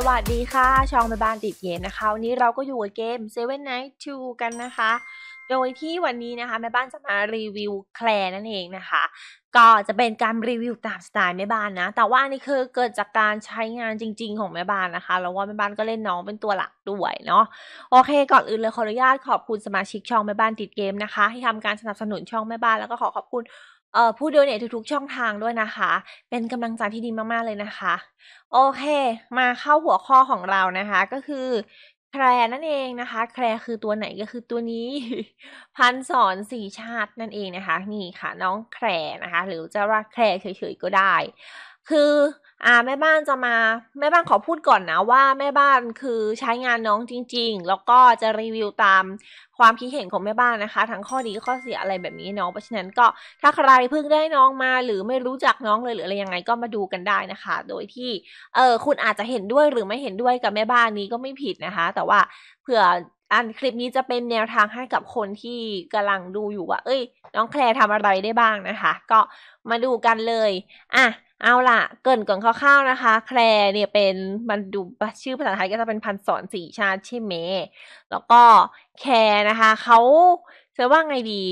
สวัสดีค่ะช่องแม่บ้านติดเย็นนะคะวันนี้เราก็อยู่กับเกม Seven Night 2กันนะคะ โดยที่วันนี้นะคะแม่บ้านจะมารีวิว แคลนั่นเองนะคะก็จะเป็นการรีวิวตามสไตล์แม่บ้านนะแต่ว่าอันนี้คือเกิดจากการใช้งานจริง ๆของแม่บ้านนะคะแล้วว่าแม่บ้านก็เล่นน้องเป็นตัวหลักด้วยเนาะโอเคก่อนอื่นเลยขออนุญาตขอบคุณสมาชิกช่องแม่บ้านติดเกมนะคะ ที่ทำการสนับสนุนช่องแม่บ้านแล้วก็ขอขอบคุณเอ่อผู้ดดเนี่ยทุกๆ ช่องทางด้วยนะคะ เป็นกำลังใจที่ดีมากๆ เลยนะคะ โอเค มาเข้าหัวข้อของเรานะคะ ก็คือ แคร์นั่นเองนะคะ แคร์คือตัวไหนก็คือตัวนี้ พันสอนสีชาตินั่นเองนะคะ นี่ค่ะ น้องแคร์นะคะ หรือจะว่าแคร์เฉยๆ ก็ได้ คืออ่าแม่บ้านจะมา แม่บ้านขอพูดก่อนนะ ว่าแม่บ้านคือใช้งานน้องจริง ๆ แล้วก็จะรีวิวตามความคิดเห็นของแม่บ้านนะคะ ทั้งข้อดีข้อเสียอะไรแบบนี้เนาะเพราะฉะนั้นก็ถ้าใครเพิ่งได้น้องมาหรือไม่รู้จักน้องเลยหรืออะไรยังไงก็มาดูกันได้นะคะ โดยที่เออคุณอาจจะเห็นด้วยหรือไม่เห็นด้วยกับแม่บ้านนี้ก็ไม่ผิดนะคะ แต่ว่าเผื่ออันคลิปนี้จะเป็นแนวทางให้กับคนที่กำลังดูอยู่ว่าเอ้ย น้องแคลร์ทำอะไรได้บ้างนะคะ ก็มาดูกันเลยอ่ะเอาล่ะ เกินก่อนคร่าวๆนะคะ แคลเนี่ยเป็นมันดูชื่อภาษาไทยก็จะเป็นพันสอนสีชาติใช่ไหมแล้วก็แคลนะคะเขาจะว่าไงดี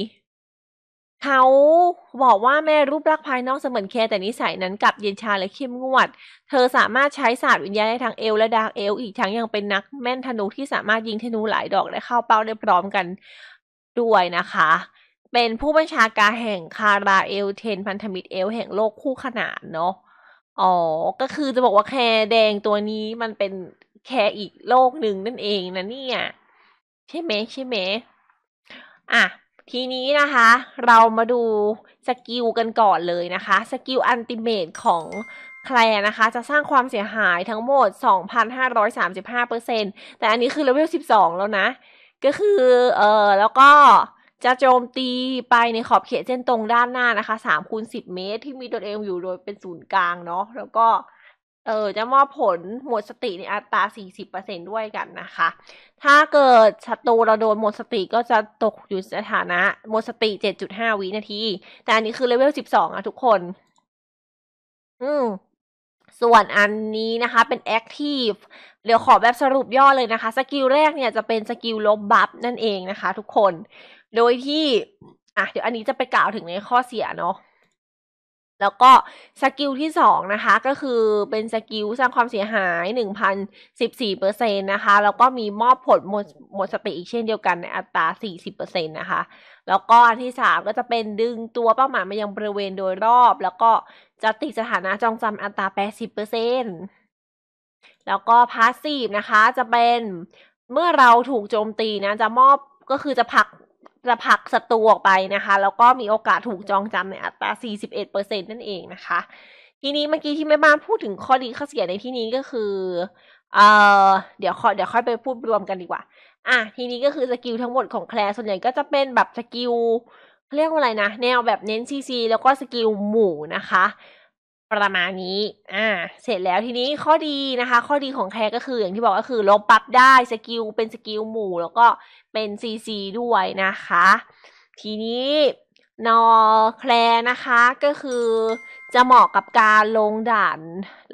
เขาบอกว่าแม่รูปลักษณ์ภายนอกเสมือนแคร์แต่นิสัยนั้นกลับเย็นชาและเข้มงวด เธอสามารถใช้ศาสตร์วิญญาณในทางเอลและดาร์กเอล อีกทั้งยังเป็นนักแม่นธนูที่สามารถยิงธนูหลายดอกและเข้าเป้าได้พร้อมกันด้วยนะคะเป็นผู้บัญชาการแห่งคาราเอลเทนพันธมิตรเอล แห่งโลกคู่ขนานเนาะ อ๋อ ก็คือจะบอกว่าแคแดงตัวนี้มันเป็นแคอีกโลกหนึ่งนั่นเองนะเนี่ย ใช่ไหมใช่ไหมอ่ะ ทีนี้นะคะ เรามาดูสกิลกันก่อนเลยนะคะ สกิลอันติเมตของแคลนะคะ จะสร้างความเสียหายทั้งหมด2,535%แต่อันนี้คือเลเวล12 แล้วนะ ก็คือเออแล้วก็จะโจมตีไปในขอบเขตเส้นตรงด้านหน้านะคะ สามคูณสิบเมตรที่มีตัวเองอยู่โดยเป็นศูนย์กลางเนาะ แล้วก็ เออ จะมอบผลหมดสติในอัตรา40%ด้วยกันนะคะ ถ้าเกิดศัตรูเราโดนหมดสติก็จะตกอยู่สถานะหมดสติ 7.5 วินาที แต่อันนี้คือเลเวล12ออะทุกคน อืมส่วนอันนี้นะคะเป็น Active เดี๋ยวขอแบบสรุปย่อเลยนะคะสกิลแรกเนี่ยจะเป็นสกิลลบบัฟนั่นเองนะคะทุกคน โดยที่อ่ะเดี๋ยวอันนี้จะไปกล่าวถึงในข้อเสียเนาะแล้วก็สกิลที่สองนะคะก็คือเป็นสกิลสร้างความเสียหาย1,014%นะคะแล้วก็มีมอบผลหมดหมดสติอีกเช่นเดียวกันในอัตรา40%นะคะแล้วก็อันที่ 3 ก็จะเป็นดึงตัวเป้าหมายมายังบริเวณโดยรอบ แล้วก็จะติดสถานะจองจำอัตรา 80%แล้วก็พาสซีฟนะคะ จะเป็นเมื่อเราถูกโจมตีนะจะมอบก็คือจะผลักจะผลักศัตรูออกไปนะคะ แล้วก็มีโอกาสถูกจองจำในอัตรา 41%นั่นเองนะคะ ทีนี้เมื่อกี้ที่แม่บ้านพูดถึงข้อดีข้อเสียในที่นี้ก็คือ เออเดี๋ยวค่อยเดี๋ยวค่อยไปพูดรวมกันดีกว่าอ่ะทีนี้ก็คือสกิลทั้งหมดของแคลส่วนใหญ่ก็จะเป็นแบบสกิลเรียกว่าอะไรนะ แนวแบบเน้นซีซีแล้วก็สกิลหมู่นะคะ ประมาณนี้อ่าเสร็จแล้วทีนี้ข้อดีนะคะ ข้อดีของแคลก็คืออย่างที่บอกก็คือ ลบปั๊บได้สกิลเป็นสกิลหมู่แล้วก็เป็นซีซีด้วยนะคะ ทีนี้นอแคลนะคะก็คือจะเหมาะกับการลงด่าน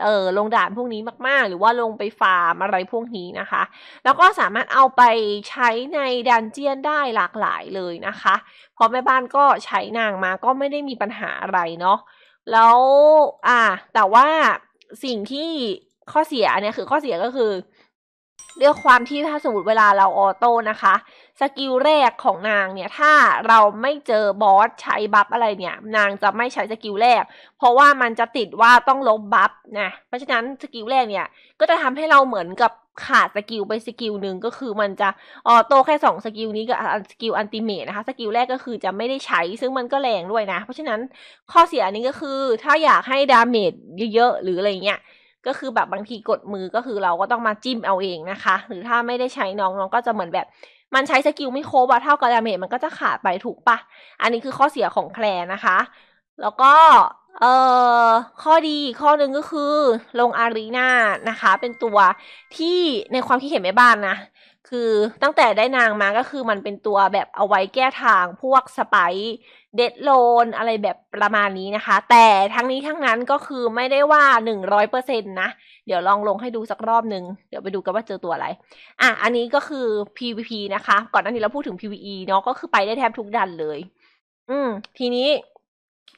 เออลงด่านพวกนี้มากๆ หรือว่าลงไปฟาร์มอะไรพวกนี้นะคะ แล้วก็สามารถเอาไปใช้ในดันเจียนได้หลากหลายเลยนะคะ เพราะแม่บ้านก็ใช้นางมาก็ไม่ได้มีปัญหาอะไรเนาะแล้วอ่า แต่ว่าสิ่งที่ข้อเสียเนี่ยคือข้อเสียก็คือเลือกความที่ถ้าสมมติเวลาเราออโต้นะคะสกิลแรกของนางเนี่ย ถ้าเราไม่เจอบอสใช้บัฟอะไรเนี่ยนางจะไม่ใช้สกิลแรก เพราะว่ามันจะติดว่าต้องลบบัฟนะเพราะฉะนั้นสกิลแรกเนี่ย ก็จะทำให้เราเหมือนกับขาดสกิลไปสกิลหนึ่งก็คือมันจะออโต้แค่2สกิลนี้กับสกิลอันติเมตนะคะสกิลแรกก็คือจะไม่ได้ใช้ ซึ่งมันก็แรงด้วยนะ เพราะฉะนั้นข้อเสียอันนี้ก็คือถ้าอยากให้ดาเมจเยอะๆหรืออะไรเงี้ยก็คือแบบบางทีกดมือก็คือเราก็ต้องมาจิ้มเอาเองนะคะ หรือถ้าไม่ได้ใช้น้องน้องก็จะเหมือนแบบ มันใช้สกิลไม่ครบอะเท่ากับดาเมจมันก็จะขาดไปถูกปะอันนี้คือข้อเสียของแคลนะคะ แล้วก็เอ่อข้อดีข้อหนึ่งก็คือ ลงอารีนานะคะ เป็นตัวที่ในความคิดเห็นแม่บ้านนะคือตั้งแต่ได้นางมาก็คือมันเป็นตัวแบบเอาไว้แก้ทาง พวกสไปเดดโลน อะไรแบบประมาณนี้นะคะ แต่ทั้งนี้ทั้งนั้นก็คือไม่ได้ว่าหนึ่งรร้ออยเป์100%นะ เดี๋ยวลองลงให้ดูสักรอบหนึ่งเดี๋ยวไปดูกันว่าเจอตัวอะไร อ่ะอันนี้ก็คือ PVP นะคะ ก่อนหน้านี้เราพูดถึง PVE เนาะก็คือไปได้แทบทุกดันเลย อืม ทีนี้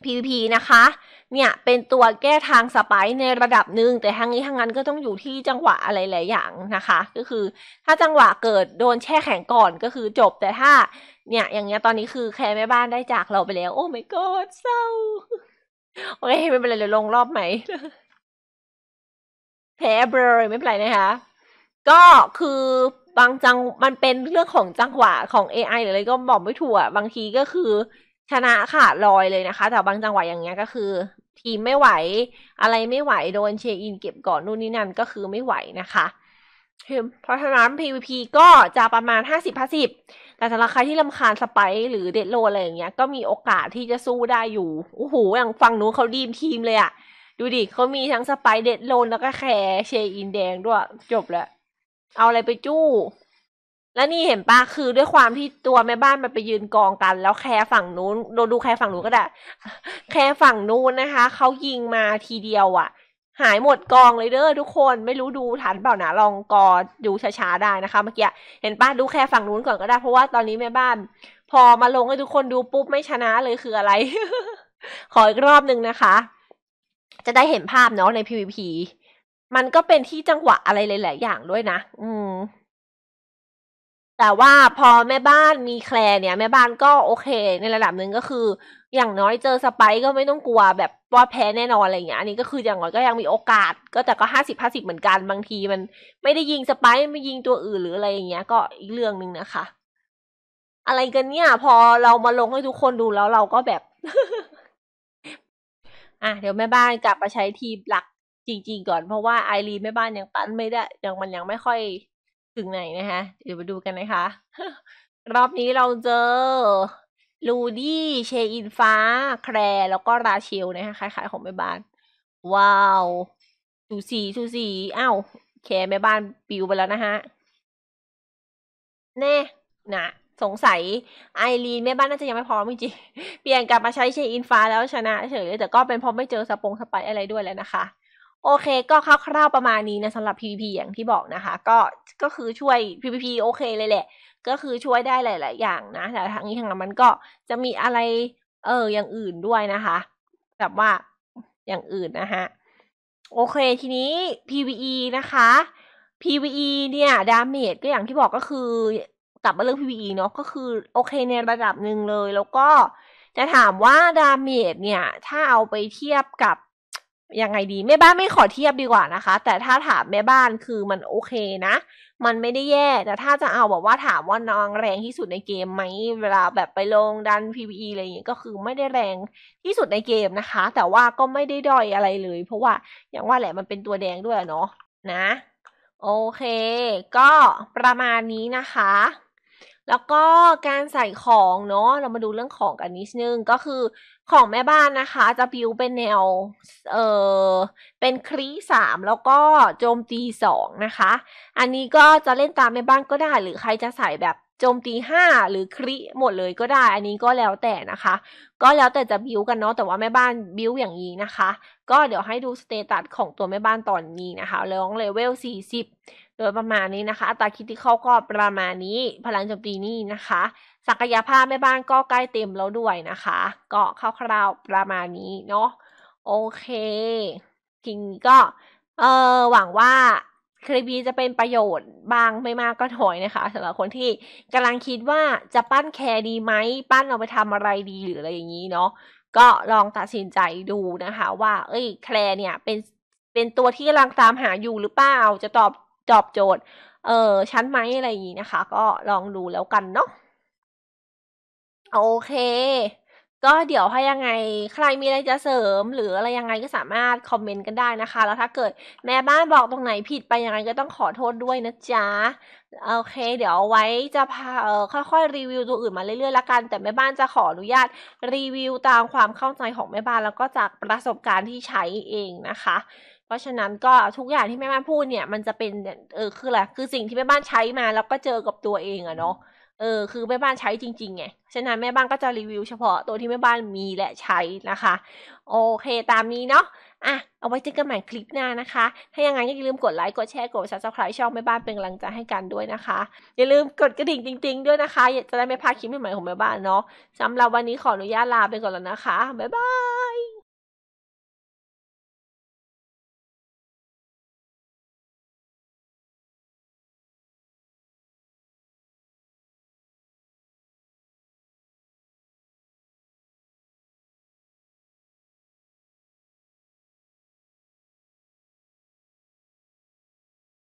PVP นะคะ เนี่ย เป็นตัวแก้ทางสปายในระดับหนึ่ง แต่ทั้งนี้ทั้งนั้นก็ต้องอยู่ที่จังหวะอะไรหลายอย่างนะคะ ก็คือ ถ้าจังหวะเกิดโดนแช่แข็งก่อนก็คือจบ แต่ถ้า เนี่ย อย่างเงี้ย ตอนนี้คือแคร์แม่บ้านได้จากเราไปแล้ว โอ้ my god เศร้า โอเคไม่เป็นไรเลยลงรอบไหมแพ้เบรยไม่เป็นไรนะคะ ก็คือบางจังมันเป็นเรื่องของจังหวะของ AI หรืออะไรก็บอกไม่ถูกอะบางทีก็คือชนะขาดลอยเลยนะคะ แต่บางจังหวะอย่างเงี้ยก็คือ ทีมไม่ไหว อะไรไม่ไหวโดนเชอินเก็บก่อนนู่นนี่นั่น ก็คือไม่ไหวนะคะเพราะฉะนั้น PVP ก็จะประมาณ 50 50แต่สำหรับใครที่ลำคาญสไปหรือเดดโลอะไรอย่างเงี้ยก็มีโอกาสที่จะสู้ได้อยู่ โอ้โห อย่างฝั่งนูเขาดีมทีมเลยอะดูดิเขามีทั้งสไปเดดโลนแล้วก็แคร์เชอินแดงด้วยจบแล้วเอาอะไรไปจู้แล้วนี่เห็นปะคือด้วยความที่ตัวแม่บ้านมันไปยืนกองกัน แล้วแคร์ฝั่งนู้น ดูดูแคร์ฝั่งนู้นก็ได้ แคร์ฝั่งนู้นนะคะเขายิงมาทีเดียวอะ่ะ หายหมดกองเลยเด้อทุกคนไม่รู้ดูฐานเปล่านะลองกอดูช้าๆ ได้นะคะเมื่อกี้เห็นปะดูแคร์ฝั่งนู้นก่อนก็ได้เพราะว่าตอนนี้แม่บ้าน พอมาลงให้ทุกคนดูปุ๊บไม่ชนะเลยคืออะไรขออีกรอบหนึ่งนะคะ จะได้เห็นภาพเนาะใน PVP มันก็เป็นที่จังหวะอะไรหลายๆอย่างด้วยนะ อืมแต่ว่าพอแม่บ้านมีแคลเนี่ยแม่บ้านก็โอเคในระดับหนึ่งก็คือ อย่างน้อยเจอสไปก็ไม่ต้องกลัว แบบว่าแพ้แน่นอนอะไรอย่างเงี้ยอันนี้ก็คืออย่างน้อยก็ยังมีโอกาส ก็แต่ก็ห้าสิบห้าสิบเหมือนกันบางที มัน ไม่ได้ยิงสไปไม่ยิงตัวอื่นหรืออะไรอย่างเงี้ยก็อีกเรื่องหนึ่งนะคะอะไรกันเนี่ยพอเรามาลงให้ทุกคนดูแล้วเราก็แบบ อ่ะเดี๋ยวแม่บ้านกลับมาใช้ทีมหลักจริง ๆ ก่อน เพราะว่าไอรีแม่บ้านยังปั้นไม่ได้ ยังมันยังไม่ค่อยถึงไหนนะคะเดี๋ยวไปดูกันนะคะรอบนี้เราเจอ ลูดี้เชอินฟ้า แครแล้วก็ราเชลนะคะคล้ายๆของแม่บ้าน ว้าวสูสีสูสีอ้าวแครแม่บ้านปิวไปแล้วนะคะแน่นะสงสัยไอรีนแม่บ้าน น่าจะยังไม่พร้อมจริงเปลี่ยนกลับมาใช้เชอินฟ้าแล้วชนะเฉยแต่ ก็เป็นเพราะไม่เจอสปงสไปอะไรด้วยแล้วนะคะโอเคก็คร่าวๆประมาณนี้นะสำหรับ PVP อย่างที่บอกนะคะ ก็ก็คือช่วย PVP โอเค เลยแหละ ก็คือช่วยได้หลาย ๆ อย่างนะแต่ทางนี้ทางนั้นมันก็จะมีอะไรเอออย่างอื่นด้วยนะคะแบบว่าอย่างอื่นนะคะโอเคทีนี้ PVE นะคะ PVE เนี่ยดาเมจก็อย่างที่บอกก็คือกลับมาเรื่อง PVE เนาะก็คือโอเคในระดับหนึ่งเลยแล้วก็จะถามว่าดาเมจเนี่ยถ้าเอาไปเทียบกับยังไงดี แม่บ้านไม่ขอเทียบดีกว่านะคะ แต่ถ้าถามแม่บ้านคือมันโอเคนะ มันไม่ได้แย่แต่ถ้าจะเอาแบบว่าถามว่าน้องแรงที่สุดในเกมไหม เวลาแบบไปลงดัน PVE อะไรอย่างนงี้ก็คือ ไม่ได้แรงที่สุดในเกมนะคะ แต่ว่าก็ไม่ได้ด้อยอะไรเลย เพราะว่าอย่างว่าแหละมันเป็นตัวแดงด้วยเนาะนะ โอเค ก็ประมาณนี้นะคะ แล้วก็การใส่ของเนาะเรามาดูเรื่องของกันนิดนึงก็คือของแม่บ้านนะคะ จะบิวเป็นแนวเออเป็นครีสามแล้วก็โจมตีสองนะคะ อันนี้ก็จะเล่นตามแม่บ้านก็ได้ หรือใครจะใส่แบบโจมตีห้าหรือครีหมดเลยก็ได้ อันนี้ก็แล้วแต่นะคะ ก็แล้วแต่จะบิวกันเนาะแต่ว่าแม่บ้านบิวอย่างนี้นะคะ ก็เดี๋ยวให้ดูสเตตัสของตัวแม่บ้านตอนนี้นะคะเรื่เลเวลสี่สิบโดยประมาณนี้นะคะอัตราคิดที่เข้าก็ประมาณนี้ พลังโจมตีนี่นะคะ ศักยภาพแม่บ้านก็ใกล้เต็มแล้วด้วยนะคะ ก็เขาคร่าวประมาณนี้เนาะโอเคทีนี้ก็เออหวังว่าคลิปนี้จะเป็นประโยชน์บางไม่มากก็ถอยนะคะสำหรับคนที่กำลังคิดว่าจะปั้นแคร์ดีไหมปั้นเอาไปทำอะไรดีหรืออะไรอย่างนี้เนาะก็ลองตัดสินใจดูนะคะ ว่าเอ้ยแคร์เนี่ยเป็นเป็นตัวที่กำลังตามหาอยู่หรือเปล่าจะตอบตอบโจทย์ เออชั้นไหมอะไรอย่างนี้นะคะ ก็ลองดูแล้วกันเนาะ โอเค ก็เดี๋ยวให้ยังไง ใครมีอะไรจะเสริม หรือ อะไร ยังไงก็สามารถคอมเมนต์กันได้นะคะ แล้วถ้าเกิดแม่บ้านบอกตรงไหนผิดไปยังไงก็ต้องขอโทษด้วยนะจ๊ะ โอเค เดี๋ยวไว้จะพาอค่อยๆรีวิวตัวอื่นมาเรื่อยๆละกัน แต่แม่บ้านจะขออนุญาตรีวิวตามความเข้าใจของแม่บ้านแล้วก็จากประสบการณ์ที่ใช้เองนะคะเพราะฉะนั้นก็ทุกอย่างที่แม่บ้านพูดเนี่ย มันจะเป็นเออคืออะไรคือสิ่งที่แม่บ้านใช้มาแล้วก็เจอกับตัวเองอะเนาะเออคือแม่บ้านใช้จริงๆไงฉะนั้นแม่บ้านก็จะรีวิวเฉพาะตัวที่แม่บ้านมีและใช้นะคะ โอเคตามนี้เนาะอ่ะเอาไว้เจอกันใหม่คลิปหน้านะคะถ้ายังไงอย่าลืมกดไลค์กดแชร์กด subscribe ช่องแม่บ้านเป็นกำลังใจให้กันด้วยนะคะอย่าลืมกดกระดิ่งจริง ๆ ด้วยนะคะจะได้ไม่พลาดคลิปใหม่ของแม่บ้านเนาะสำหรับวันนี้ขออนุญาตลาไปก่อนแล้วนะคะบ๊ายบาย